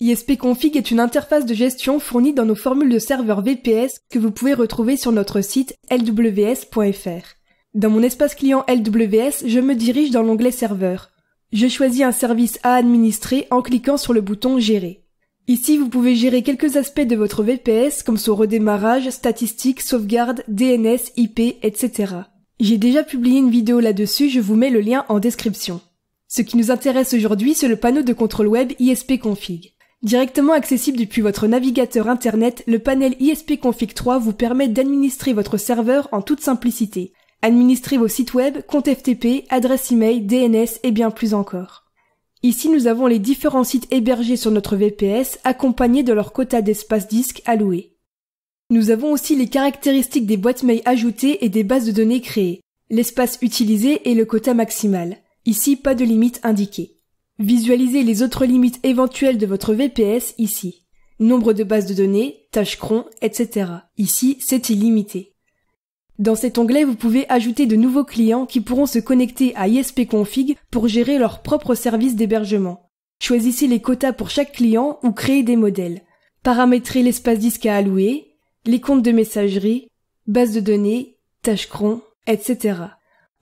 ISP Config est une interface de gestion fournie dans nos formules de serveur VPS que vous pouvez retrouver sur notre site lws.fr. Dans mon espace client LWS, je me dirige dans l'onglet serveur. Je choisis un service à administrer en cliquant sur le bouton Gérer. Ici, vous pouvez gérer quelques aspects de votre VPS comme son redémarrage, statistiques, sauvegarde, DNS, IP, etc. J'ai déjà publié une vidéo là-dessus, je vous mets le lien en description. Ce qui nous intéresse aujourd'hui, c'est le panneau de contrôle web ISP Config. Directement accessible depuis votre navigateur Internet, le panel ISP Config 3 vous permet d'administrer votre serveur en toute simplicité. Administrez vos sites web, comptes FTP, adresses email, DNS et bien plus encore. Ici, nous avons les différents sites hébergés sur notre VPS accompagnés de leur quota d'espace disque alloué. Nous avons aussi les caractéristiques des boîtes mail ajoutées et des bases de données créées, l'espace utilisé et le quota maximal. Ici, pas de limite indiquée. Visualisez les autres limites éventuelles de votre VPS ici. Nombre de bases de données, tâches cron, etc. Ici, c'est illimité. Dans cet onglet, vous pouvez ajouter de nouveaux clients qui pourront se connecter à Config pour gérer leur propre service d'hébergement. Choisissez les quotas pour chaque client ou créez des modèles. Paramétrez l'espace disque à allouer, les comptes de messagerie, bases de données, tâches cron, etc.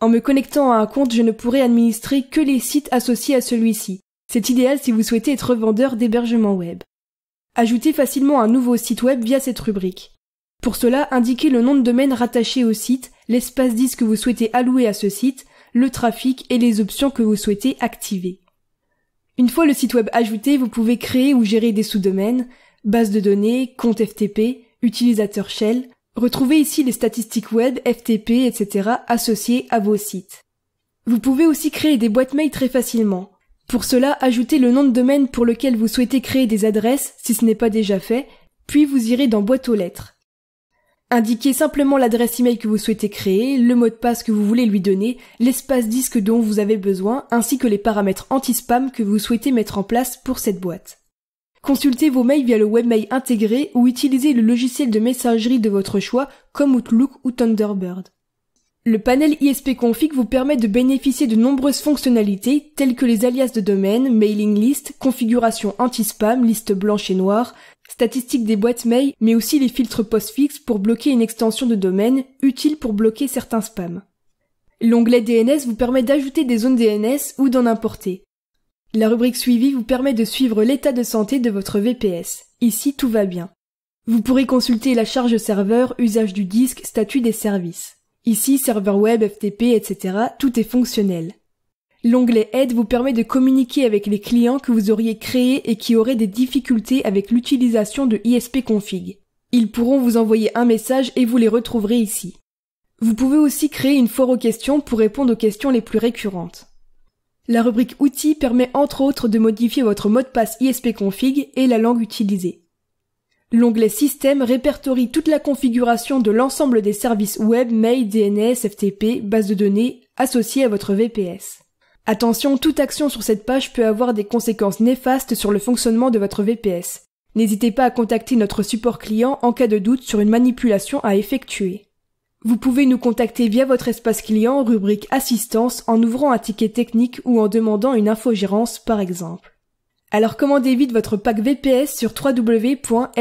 En me connectant à un compte, je ne pourrai administrer que les sites associés à celui-ci. C'est idéal si vous souhaitez être vendeur d'hébergement web. Ajoutez facilement un nouveau site web via cette rubrique. Pour cela, indiquez le nom de domaine rattaché au site, l'espace disque que vous souhaitez allouer à ce site, le trafic et les options que vous souhaitez activer. Une fois le site web ajouté, vous pouvez créer ou gérer des sous-domaines, bases de données, compte FTP, utilisateur shell, Retrouvez ici les statistiques web, FTP, etc. associées à vos sites. Vous pouvez aussi créer des boîtes mail très facilement. Pour cela, ajoutez le nom de domaine pour lequel vous souhaitez créer des adresses, si ce n'est pas déjà fait, puis vous irez dans boîte aux lettres. Indiquez simplement l'adresse email que vous souhaitez créer, le mot de passe que vous voulez lui donner, l'espace disque dont vous avez besoin, ainsi que les paramètres anti-spam que vous souhaitez mettre en place pour cette boîte. Consultez vos mails via le webmail intégré ou utilisez le logiciel de messagerie de votre choix comme Outlook ou Thunderbird. Le panel ISP Config vous permet de bénéficier de nombreuses fonctionnalités telles que les alias de domaine, mailing list, configuration anti-spam, liste blanche et noire, statistiques des boîtes mail, mais aussi les filtres postfix pour bloquer une extension de domaine utile pour bloquer certains spams. L'onglet DNS vous permet d'ajouter des zones DNS ou d'en importer. La rubrique suivie vous permet de suivre l'état de santé de votre VPS. Ici, tout va bien. Vous pourrez consulter la charge serveur, usage du disque, statut des services. Ici, serveur web, FTP, etc., tout est fonctionnel. L'onglet Aide vous permet de communiquer avec les clients que vous auriez créés et qui auraient des difficultés avec l'utilisation de ISP config. Ils pourront vous envoyer un message et vous les retrouverez ici. Vous pouvez aussi créer une foire aux questions pour répondre aux questions les plus récurrentes. La rubrique Outils permet entre autres de modifier votre mot de passe ISP-config et la langue utilisée. L'onglet Système répertorie toute la configuration de l'ensemble des services web, mail, DNS, FTP, base de données associés à votre VPS. Attention, toute action sur cette page peut avoir des conséquences néfastes sur le fonctionnement de votre VPS. N'hésitez pas à contacter notre support client en cas de doute sur une manipulation à effectuer. Vous pouvez nous contacter via votre espace client, rubrique assistance, en ouvrant un ticket technique ou en demandant une infogérance par exemple. Alors commandez vite votre pack VPS sur www.lws.fr.